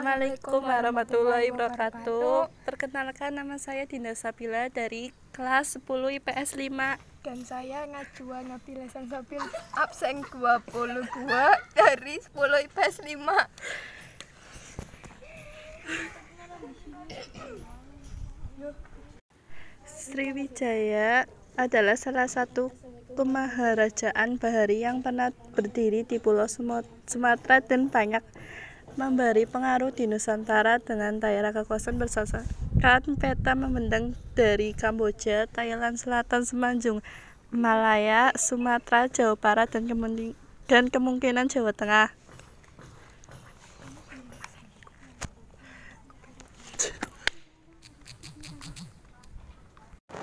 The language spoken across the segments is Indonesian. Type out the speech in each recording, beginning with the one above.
Assalamualaikum warahmatullahi wabarakatuh. Perkenalkan nama saya Dinda Sabila dari kelas 10 IPS 5 dan saya Najwa Nabila Sabil absen 22 dari 10 IPS 5. Sriwijaya adalah salah satu kemaharajaan bahari yang pernah berdiri di Pulau Sumatera dan banyak memberi pengaruh di Nusantara dengan daerah kekuasaan bersosokan peta membentang dari Kamboja, Thailand Selatan, Semenanjung Malaya, Sumatera, Jawa Barat, dan kemungkinan Jawa Tengah.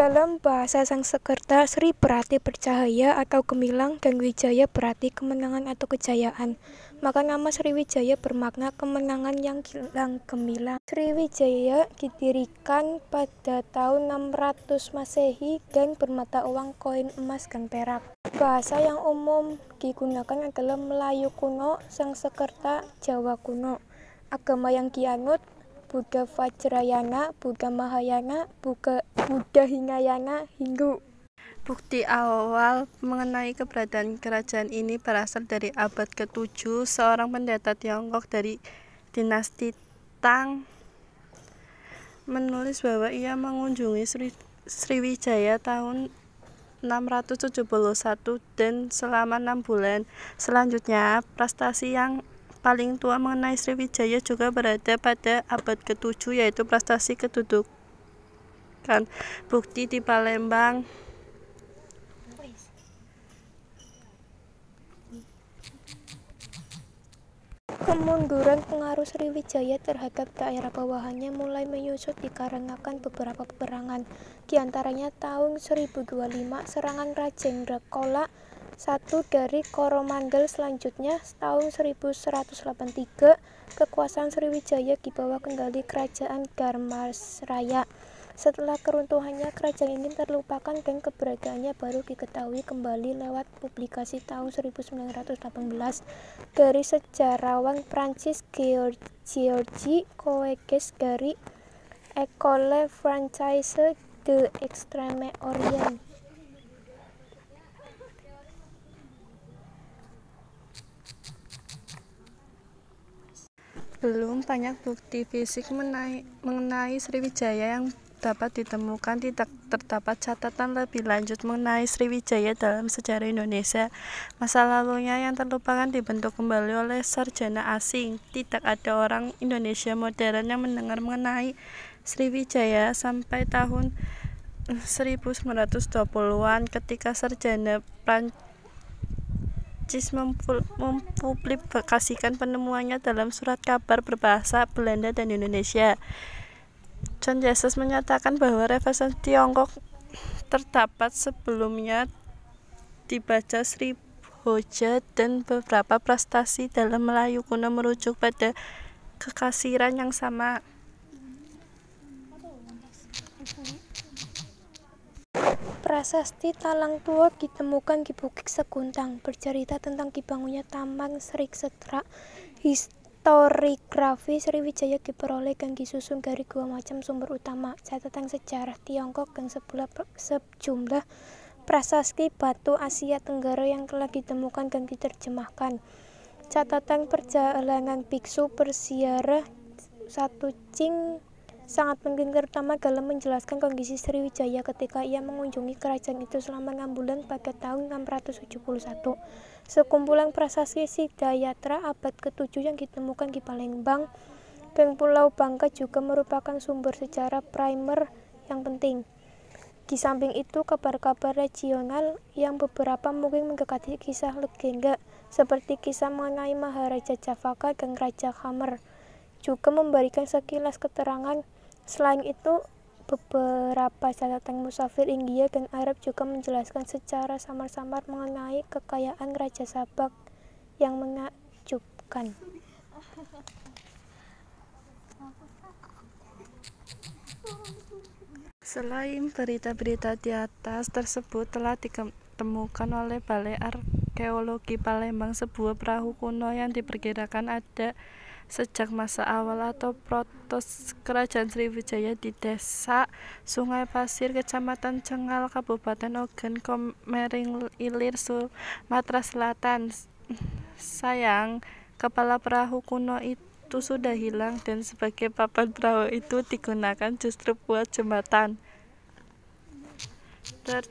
Dalam bahasa Sekerta Sri berarti bercahaya atau gemilang dan Wijaya berarti kemenangan atau kejayaan. Maka nama Sriwijaya bermakna kemenangan yang gilang gemilang. Sriwijaya didirikan pada tahun 600 Masehi dan bermata uang koin emas dan perak. Bahasa yang umum digunakan adalah Melayu kuno, Sang Sekerta, Jawa kuno. Agama yang dianut Buddha Vajrayana, Buddha Mahayana, Buddha, Buddha Hinayana, Hindu. Bukti awal mengenai keberadaan kerajaan ini berasal dari abad ke-7, seorang pendeta Tiongkok dari dinasti Tang menulis bahwa ia mengunjungi Sri, Sriwijaya tahun 671 dan selama 6 bulan. Selanjutnya, prestasi yang paling tua mengenai Sriwijaya juga berada pada abad ke-7 yaitu prestasi kedudukan bukti di Palembang Kemunduran pengaruh Sriwijaya terhadap daerah bawahannya mulai menyusut dikarenakan beberapa peperangan, diantaranya tahun 1025 serangan Kolak satu dari Koromandel selanjutnya tahun 1183 kekuasaan Sriwijaya dibawa kendali kerajaan Garmas Raya. Setelah keruntuhannya, kerajaan ini terlupakan dan keberadaannya baru diketahui kembali lewat publikasi tahun 1918 dari sejarawan Prancis Georgi Coeges dari Ecole Française de Extreme Orient. Belum banyak bukti fisik menai, mengenai Sriwijaya yang dapat ditemukan tidak terdapat catatan lebih lanjut mengenai Sriwijaya dalam sejarah Indonesia. Masa lalunya yang terlupakan dibentuk kembali oleh sarjana asing. Tidak ada orang Indonesia modern yang mendengar mengenai Sriwijaya sampai tahun 1920-an ketika sarjana Prancis Perancis mempublikasikan penemuannya dalam surat kabar berbahasa Belanda dan Indonesia. John Jesus menyatakan bahwa referensi Tiongkok terdapat sebelumnya dibaca Sri Hoja dan beberapa prestasi dalam Melayu kuno merujuk pada kekasiran yang sama. Prasasti Talang Tua ditemukan di Bukit Sekuntang bercerita tentang dibangunnya Taman Sri Setra historiografi Sriwijaya diperoleh dan disusun dari dua macam sumber utama catatan sejarah Tiongkok dan sebelah sejumlah prasasti batu Asia Tenggara yang telah ditemukan dan diterjemahkan catatan perjalanan biksu bersiarah satu cing Sangat penting terutama dalam menjelaskan kondisi Sriwijaya ketika ia mengunjungi kerajaan itu selama 6 bulan pada tahun 671. Sekumpulan prasasti Sidayatra abad ke-7 yang ditemukan di Palembang dan Pulau Bangka juga merupakan sumber sejarah primer yang penting. Di samping itu, kabar-kabar regional yang beberapa mungkin mendekati kisah legenda seperti kisah mengenai Maharaja Javaka dan Raja Khammer juga memberikan sekilas keterangan Selain itu, beberapa catatan musafir India dan Arab juga menjelaskan secara samar-samar mengenai kekayaan Raja Sabak yang menakjubkan. Selain berita-berita di atas tersebut telah ditemukan oleh Balai Arkeologi Palembang sebuah perahu kuno yang diperkirakan ada Sejak masa awal atau protos Kerajaan Sriwijaya di desa Sungai Pasir, Kecamatan Cengal, Kabupaten Ogen, Komering Ilir, Sumatera Selatan. Sayang, kepala perahu kuno itu sudah hilang dan sebagai papan perahu itu digunakan justru buat jembatan. Ter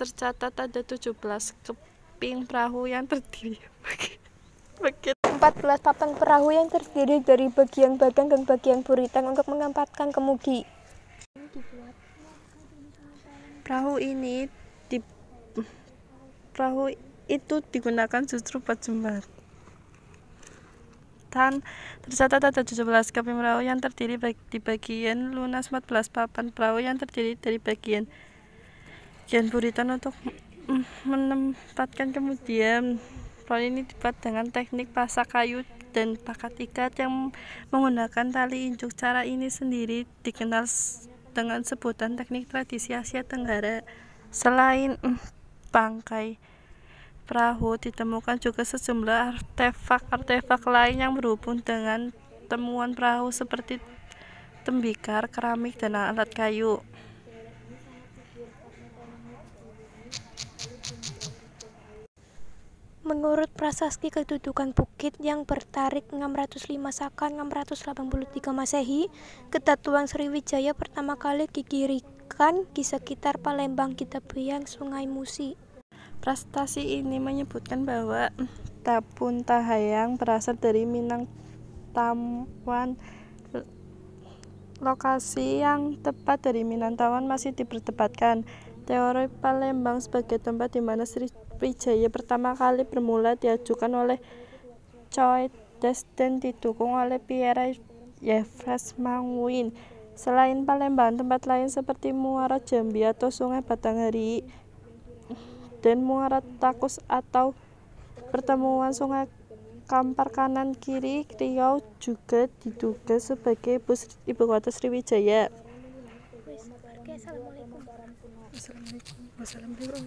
tercatat ada 17 keping perahu yang terdiri 14 papan perahu yang terdiri dari bagian badan dan bagian buritan untuk mengempatkan kemudi. Perahu ini di perahu itu digunakan justru jembat. catatan tercatat ada 17 kapal perahu yang terdiri di bagian lunas 14 papan perahu yang terdiri dari bagian bagian buritan untuk menempatkan kemudian teflon ini dibuat dengan teknik pasak kayu dan pakat ikat yang menggunakan tali injuk. Cara ini sendiri dikenal dengan sebutan teknik tradisi Asia Tenggara. Selain hmm, bangkai perahu, ditemukan juga sejumlah artefak-artefak lain yang berhubung dengan temuan perahu seperti tembikar, keramik, dan alat kayu. Menurut prasasti kedudukan bukit yang bertarik 605 Saka 683 Masehi, ketatuan Sriwijaya pertama kali digirikan di sekitar Palembang Kitabuyang Sungai Musi. Prestasi ini menyebutkan bahwa Tapun Tahayang berasal dari Minang Taman lokasi yang tepat dari Minang Minangtawan masih diperdebatkan. Teori Palembang sebagai tempat di mana Sri Wijaya pertama kali bermula diajukan oleh Choi Des didukung oleh Pierre Yves Manguin. Selain Palembang, tempat lain seperti Muara Jambi atau Sungai Batanghari dan Muara Takus atau pertemuan Sungai Kampar kanan kiri Riau juga diduga sebagai bus ibu kota Sriwijaya. Assalamualaikum. Assalamualaikum. Assalamualaikum.